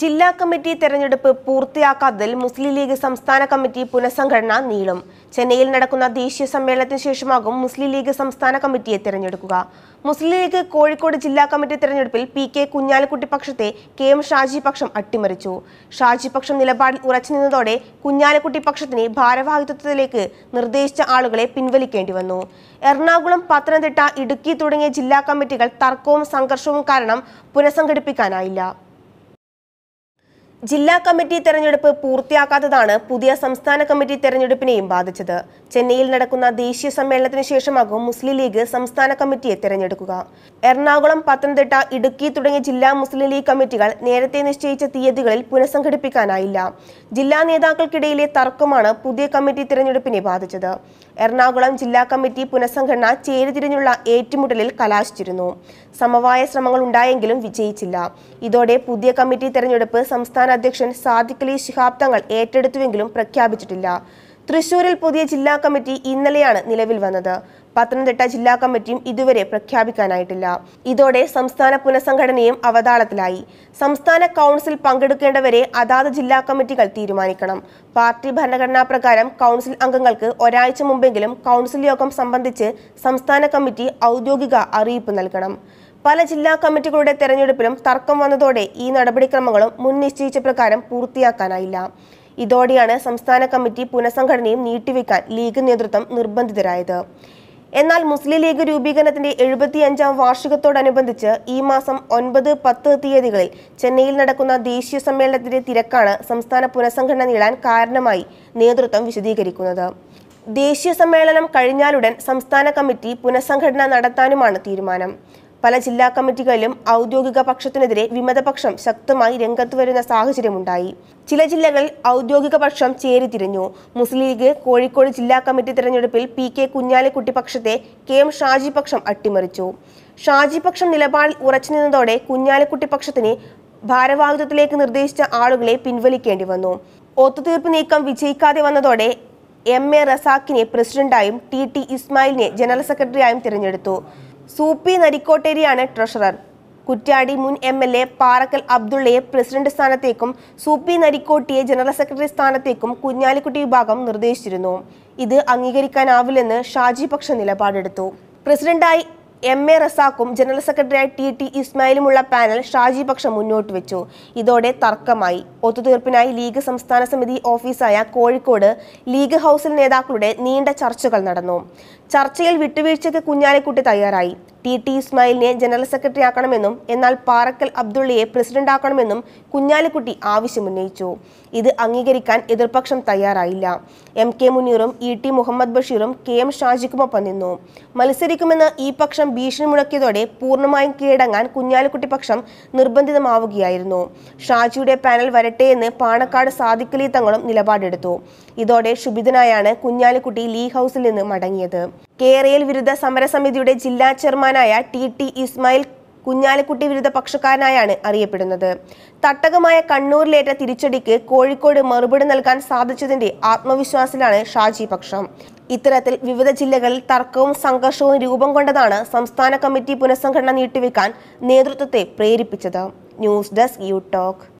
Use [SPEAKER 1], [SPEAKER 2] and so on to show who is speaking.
[SPEAKER 1] ജില്ലാ കമ്മിറ്റി തെരഞ്ഞെടുപ്പ് പൂർത്തിയാക്കാത്തതിൽ മുസ്ലിം ലീഗ് സംസ്ഥാന കമ്മിറ്റി പുനഃസംഘടന നീളും ചെന്നൈയിൽ നടക്കുന്ന ദേശീയ സമ്മേളനത്തിന് ശേഷമാകും മുസ്ലിം ലീഗ് സംസ്ഥാന കമ്മിറ്റിയെ തെരഞ്ഞെടുക്കുക മുസ്ലിം ലീഗ് കോഴിക്കോട് ജില്ലാ കമ്മിറ്റി തെരഞ്ഞെടുപ്പിൽ പി കെ കുഞ്ഞാലിക്കുട്ടി പക്ഷത്തെ കെ എം ഷാജി പക്ഷം അട്ടിമറിച്ചു ഷാജി പക്ഷം നിലപാടിൽ ഉറച്ചു നിന്നതോടെ കുഞ്ഞാലിക്കുട്ടി പക്ഷത്തിന് ഭാരവാഹിത്വത്തിലേക്ക് നിർദ്ദേശിച്ച ആളുകളെ പിൻവലിക്കേണ്ടി വന്നു എറണാകുളം പത്തനംതിട്ട ഇടുക്കി തുടങ്ങിയ ജില്ലാ കമ്മിറ്റികൾ തർക്കവും സംഘർഷവും കാരണം പുനഃസംഘടിപ്പിക്കാനായില്ല ജില്ലാ കമ്മിറ്റി തെരഞ്ഞെടുപ്പ് പൂർത്തിയാക്കാത്തതാണ് പുതിയ സംസ്ഥാന കമ്മിറ്റി തെരഞ്ഞെടുപ്പിനെയും ബാധിച്ചത് ചെന്നൈയിൽ നടക്കുന്ന ദേശീയ സമ്മേളനത്തിന് ശേഷമാകും മുസ്ലിം ലീഗ് സംസ്ഥാന കമ്മിറ്റിയെ തെരഞ്ഞെടുക്കുക എറണാകുളം പത്തനംതിട്ട ഇടുക്കി തുടങ്ങിയ ജില്ലാ മുസ്ലിം ലീഗ് കമ്മിറ്റികൾ നേരത്തെ നിശ്ചയിച്ച തീയതികളിൽ പുനഃസംഘടിപ്പിക്കാനായില്ല ജില്ലാ നേതാക്കൾക്കിടയിലെ തർക്കമാണ് പുതിയ കമ്മിറ്റി തെരഞ്ഞെടുപ്പിനെ ബാധിച്ചത് എറണാകുളം ജില്ലാ കമ്മിറ്റി പുനഃസംഘടന ചേരിതിരിഞ്ഞുള്ള ഏറ്റുമുട്ടലിൽ കലാശിച്ചിരുന്നു സമവായ ശ്രമങ്ങൾ ഉണ്ടായെങ്കിലും വിജയിച്ചില്ല ഇതോടെ പുതിയ കമ്മിറ്റി തെരഞ്ഞെടുപ്പ് സംസ്ഥാന സംസ്ഥാന അധ്യക്ഷൻ സാദിഖ് അലി ശിഹാബ് തങ്ങൾ ഏറ്റെടുത്തുവെങ്കിലും പ്രഖ്യാപിച്ചിട്ടില്ല തൃശൂരിൽ പുതിയ ജില്ലാ കമ്മിറ്റി ഇന്നലെയാണ് നിലവിൽ വന്നത് പത്തനംതിട്ട ജില്ലാ കമ്മിറ്റിയും ഇതുവരെ പ്രഖ്യാപിക്കാനായിട്ടില്ല ഇതോടെ സംസ്ഥാന പുനഃസംഘടനയും അവതാളത്തിലായി സംസ്ഥാന കൗൺസിൽ പങ്കെടുക്കേണ്ടവരെ അതാത് ജില്ലാ കമ്മിറ്റികൾ തീരുമാനിക്കണം പാർട്ടി ഭരണഘടനാ പ്രകാരം കൗൺസിൽ അംഗങ്ങൾക്ക് ഒരാഴ്ച മുമ്പെങ്കിലും കൗൺസിൽ യോഗം സംബന്ധിച്ച് സംസ്ഥാന കമ്മിറ്റി ഔദ്യോഗിക അറിയിപ്പ് നൽകണം പല ജില്ലാ കമ്മിറ്റികളുടെ തെരഞ്ഞെടുപ്പിലും തർക്കം വന്നതോടെ ഈ നടപടിക്രമങ്ങളും മുൻ നിശ്ചയിച്ച പ്രകാരം പൂർത്തിയാക്കാനായില്ല ഇതോടെയാണ് സംസ്ഥാന കമ്മിറ്റി പുനഃസംഘടനയും നീട്ടിവെക്കാൻ ലീഗ് നേതൃത്വം നിർബന്ധിതരായത് എന്നാൽ മുസ്ലിം ലീഗ് രൂപീകരണത്തിന്റെ എഴുപത്തിയഞ്ചാം വാർഷികത്തോടനുബന്ധിച്ച് ഈ മാസം ഒൻപത് പത്ത് തീയതികളിൽ ചെന്നൈയിൽ നടക്കുന്ന ദേശീയ സമ്മേളനത്തിന്റെ തിരക്കാണ് സംസ്ഥാന പുനഃസംഘടന നീളാൻ കാരണമായി നേതൃത്വം വിശദീകരിക്കുന്നത് ദേശീയ സമ്മേളനം കഴിഞ്ഞാലുടൻ സംസ്ഥാന കമ്മിറ്റി പുനഃസംഘടന നടത്താനുമാണ് തീരുമാനം പല ജില്ലാ കമ്മിറ്റികളിലും ഔദ്യോഗിക പക്ഷത്തിനെതിരെ വിമതപക്ഷം ശക്തമായി രംഗത്ത് വരുന്ന സാഹചര്യമുണ്ടായി ചില ജില്ലകളിൽ ഔദ്യോഗിക പക്ഷം തിരിഞ്ഞു മുസ്ലിം ലീഗ് കോഴിക്കോട് ജില്ലാ കമ്മിറ്റി തെരഞ്ഞെടുപ്പിൽ പി കെ കുഞ്ഞാലിക്കുട്ടി പക്ഷത്തെ കെ എം ഷാജി പക്ഷം അട്ടിമറിച്ചു ഷാജി പക്ഷം നിലപാടിൽ ഉറച്ചു നിന്നതോടെ കുഞ്ഞാലിക്കുട്ടി പക്ഷത്തിന് ഭാരവാഹിത്വത്തിലേക്ക് നിർദ്ദേശിച്ച ആളുകളെ പിൻവലിക്കേണ്ടി വന്നു ഒത്തുതീർപ്പ് നീക്കം വിജയിക്കാതെ വന്നതോടെ എം എ റസാക്കിനെ പ്രസിഡന്റായും ടി ടി ഇസ്മായിലിനെ ജനറൽ സെക്രട്ടറിയായും തിരഞ്ഞെടുത്തു സൂപ്പി നരിക്കോട്ടേരിയാണ് ട്രഷറർ കുറ്റ്യാടി മുൻ എം എൽ എ പാറക്കൽ അബ്ദുള്ളയെ പ്രസിഡന്റ് സ്ഥാനത്തേക്കും സൂപ്പി നരിക്കോട്ടിയെ ജനറൽ സെക്രട്ടറി സ്ഥാനത്തേക്കും കുഞ്ഞാലിക്കുട്ടി വിഭാഗം നിർദ്ദേശിച്ചിരുന്നു ഇത് അംഗീകരിക്കാനാവില്ലെന്ന് ഷാജി പക്ഷ നിലപാടെടുത്തു പ്രസിഡന്റായി എം എ റസാക്കും ജനറൽ സെക്രട്ടറിയായി ടി ടി ഇസ്മായിലുമുള്ള പാനൽ ഷാജി പക്ഷം മുന്നോട്ട് വെച്ചു ഇതോടെ തർക്കമായി ഒത്തുതീർപ്പിനായി ലീഗ് സംസ്ഥാന സമിതി ഓഫീസായ കോഴിക്കോട് ലീഗ് ഹൗസിൽ നേതാക്കളുടെ നീണ്ട ചർച്ചകൾ നടന്നു ചർച്ചയിൽ വിട്ടുവീഴ്ചയ്ക്ക് കുഞ്ഞാലിക്കുട്ടി തയ്യാറായി ടി ടി ഇസ്മായിലിനെ ജനറൽ സെക്രട്ടറി ആക്കണമെന്നും എന്നാൽ പാറക്കൽ അബ്ദുള്ളയെ പ്രസിഡന്റ് ആക്കണമെന്നും കുഞ്ഞാലിക്കുട്ടി ആവശ്യമുന്നയിച്ചു ഇത് അംഗീകരിക്കാൻ എതിർപക്ഷം തയ്യാറായില്ല എം കെ മുനീറും ഇ ടി മുഹമ്മദ് ബഷീറും കെ എം ഷാജിക്കുമൊപ്പം നിന്നു മത്സരിക്കുമെന്ന് ഈ പക്ഷം ഭീഷണി മുഴക്കിയതോടെ പൂർണ്ണമായും കീഴടങ്ങാൻ കുഞ്ഞാലിക്കുട്ടി പക്ഷം നിർബന്ധിതമാവുകയായിരുന്നു ഷാജിയുടെ പാനൽ വരട്ടെ എന്ന് പാണക്കാട് സാദിക്കലി തങ്ങളും നിലപാടെടുത്തു ഇതോടെ ക്ഷുഭിതനായാണ് കുഞ്ഞാലിക്കുട്ടി ലീ ഹൗസിൽ നിന്ന് മടങ്ങിയത് കേരയിൽ വിരുദ്ധ സമരസമിതിയുടെ ജില്ലാ ചെയർമാൻ ചെയർമാനായ ടി ടി ഇസ്മായിൽ കുഞ്ഞാലിക്കുട്ടി വിരുദ്ധ പക്ഷക്കാരനായാണ് അറിയപ്പെടുന്നത് തട്ടകമായ കണ്ണൂരിലേറ്റ തിരിച്ചടിക്ക് കോഴിക്കോട് മറുപടി നൽകാൻ സാധിച്ചതിന്റെ ആത്മവിശ്വാസത്തിലാണ് ഷാജി പക്ഷം ഇത്തരത്തിൽ വിവിധ ജില്ലകളിൽ തർക്കവും സംഘർഷവും രൂപം കൊണ്ടതാണ് സംസ്ഥാന കമ്മിറ്റി പുനഃസംഘടന നീട്ടിവെക്കാൻ നേതൃത്വത്തെ പ്രേരിപ്പിച്ചത് ന്യൂസ് ഡെസ്ക് യു ടോക്ക്